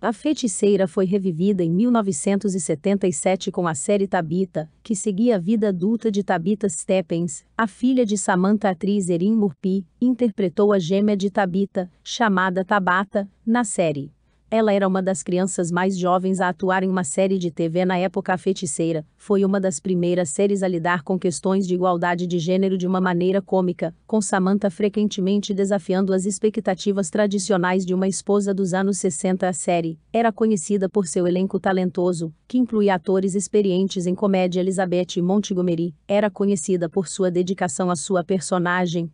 A feiticeira foi revivida em 1977 com a série Tabita, que seguia a vida adulta de Tabita Steppens, a filha de Samantha atriz Erin Murphy, interpretou a gêmea de Tabita, chamada Tabata, na série. Ela era uma das crianças mais jovens a atuar em uma série de TV na época feiticeira, foi uma das primeiras séries a lidar com questões de igualdade de gênero de uma maneira cômica, com Samantha frequentemente desafiando as expectativas tradicionais de uma esposa dos anos 60. A série era conhecida por seu elenco talentoso, que incluía atores experientes em comédia Elizabeth Montgomery, era conhecida por sua dedicação à sua personagem,